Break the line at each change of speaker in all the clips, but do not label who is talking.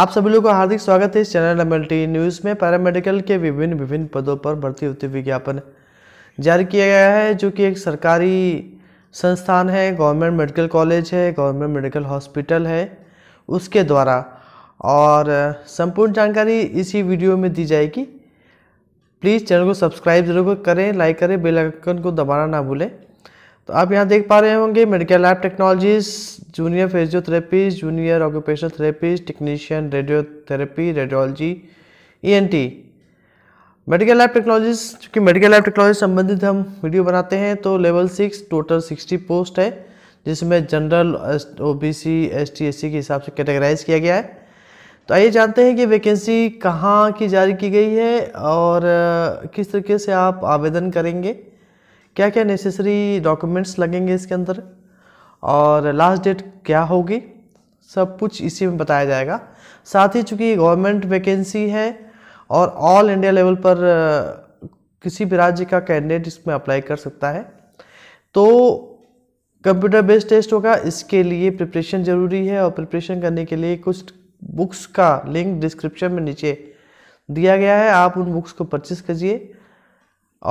आप सभी लोग का हार्दिक स्वागत है इस चैनल टी न्यूज़ में पैरामेडिकल के विभिन्न विभिन्न पदों पर भर्ती होते विज्ञापन जारी किया गया है जो कि एक सरकारी संस्थान है गवर्नमेंट मेडिकल कॉलेज है गवर्नमेंट मेडिकल हॉस्पिटल है उसके द्वारा और संपूर्ण जानकारी इसी वीडियो में दी जाएगी प्लीज़ चैनल को सब्सक्राइब जरूर करें लाइक करें बेलाइकन को दबाना ना भूलें तो आप यहाँ देख पा रहे होंगे medical lab technologies junior physiotherapy junior occupational therapy technician radiotherapy radiology ENT medical lab technologies चूँकि मेडिकल लैब टेक्नोलॉजी संबंधित हम वीडियो बनाते हैं तो level six total sixty post है जिसमें general O B C S T S C के हिसाब से कैटेगराइज किया गया है तो आइए जानते हैं कि वैकेंसी कहाँ की जारी की गई है और किस तरीके से आप आवेदन करेंगे क्या क्या नेसेसरी डॉक्यूमेंट्स लगेंगे इसके अंदर और लास्ट डेट क्या होगी सब कुछ इसी में बताया जाएगा साथ ही चूँकि गवर्नमेंट वैकेंसी है और ऑल इंडिया लेवल पर किसी भी राज्य का कैंडिडेट इसमें अप्लाई कर सकता है तो कंप्यूटर बेस्ड टेस्ट होगा इसके लिए प्रिपरेशन ज़रूरी है और प्रिपरेशन करने के लिए कुछ बुक्स का लिंक डिस्क्रिप्शन में नीचे दिया गया है आप उन बुक्स को परचेस कीजिए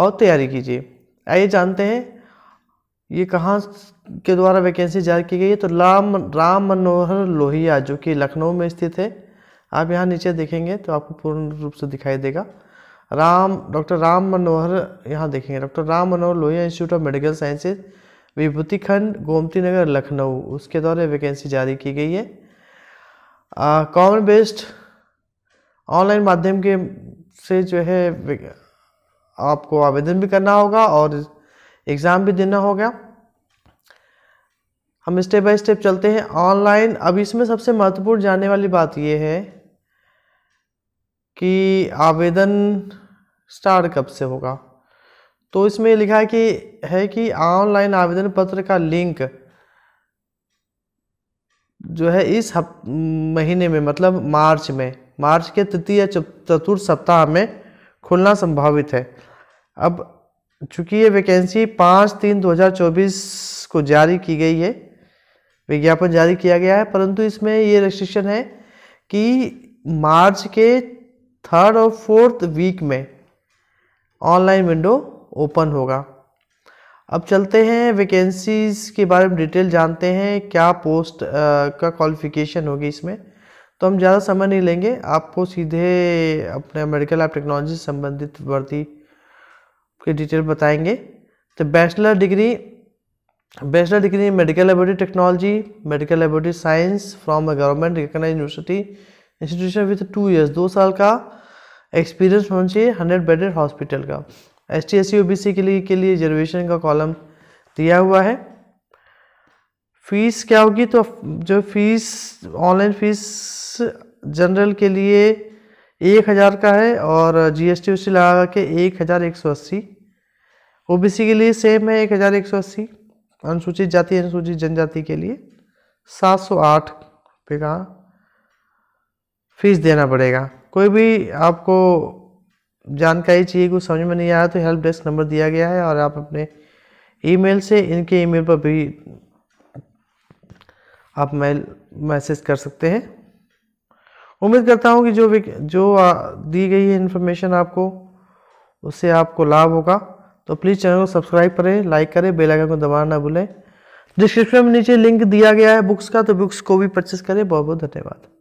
और तैयारी कीजिए आइए जानते हैं ये कहाँ के द्वारा वैकेंसी जारी की गई है तो राम राम मनोहर लोहिया जो कि लखनऊ में स्थित है आप यहाँ नीचे देखेंगे तो आपको पूर्ण रूप से दिखाई देगा राम डॉक्टर राम मनोहर यहाँ देखेंगे doctor Ram Manohar Lohia institute of medical sciences Vibhuti Khand Gomti नगर लखनऊ उसके द्वारा वैकेंसी जारी की गई है कॉमन बेस्ड ऑनलाइन माध्यम के से जो है आपको आवेदन भी करना होगा और एग्ज़ाम भी देना होगा हम स्टेप बाय स्टेप चलते हैं ऑनलाइन अब इसमें सबसे महत्वपूर्ण जानने वाली बात यह है कि आवेदन स्टार्ट कब से होगा तो इसमें लिखा है कि है कि ऑनलाइन आवेदन पत्र का लिंक जो है इस हप, महीने में मतलब मार्च में मार्च के तृतीय चतुर्थ सप्ताह में खुलना संभावित है अब चूंकि ये वैकेंसी पाँच तीन 2024 को जारी की गई है विज्ञापन जारी किया गया है परंतु इसमें ये रजिस्ट्रेशन है कि मार्च के थर्ड और फोर्थ वीक में ऑनलाइन विंडो ओपन होगा अब चलते हैं वैकेंसीज के बारे में डिटेल जानते हैं क्या पोस्ट आ, का क्वालिफिकेशन होगी इसमें तो हम ज़्यादा समय नहीं लेंगे आपको सीधे अपने मेडिकल ऐप टेक्नोलॉजी से संबंधित भर्ती की डिटेल बताएंगे तो bachelor degree bachelor degree medical laboratory technology medical laboratory science from a government recognise university institution with two years दो साल का एक्सपीरियंस होना चाहिए हंड्रेड बेडेड हॉस्पिटल का S T S C O के लिए के लिए रिजर्वेशन का कॉलम दिया हुआ है फीस क्या होगी तो जो फीस ऑनलाइन फीस जनरल के लिए एक हज़ार का है और जी एस टी उसी लगा के एक हज़ार एक सौ अस्सी ओबीसी के लिए सेम है एक हज़ार एक सौ अस्सी अनुसूचित जाति अनुसूचित जनजाति के लिए सात सौ आठ रुपये का फीस देना पड़ेगा कोई भी आपको जानकारी चाहिए कुछ समझ में नहीं आया तो हेल्प डेस्क नंबर दिया गया है और आप अपने ईमेल से इनके ईमेल पर भी आप मेल मैसेज कर सकते हैं उम्मीद करता हूँ कि जो भी जो दी गई है इन्फॉर्मेशन आपको उससे आपको लाभ होगा तो प्लीज़ चैनल को सब्सक्राइब करें लाइक करें बेल आइकन को दबाना ना भूलें डिस्क्रिप्शन में नीचे लिंक दिया गया है बुक्स का तो बुक्स को भी परचेस करें बहुत बहुत धन्यवाद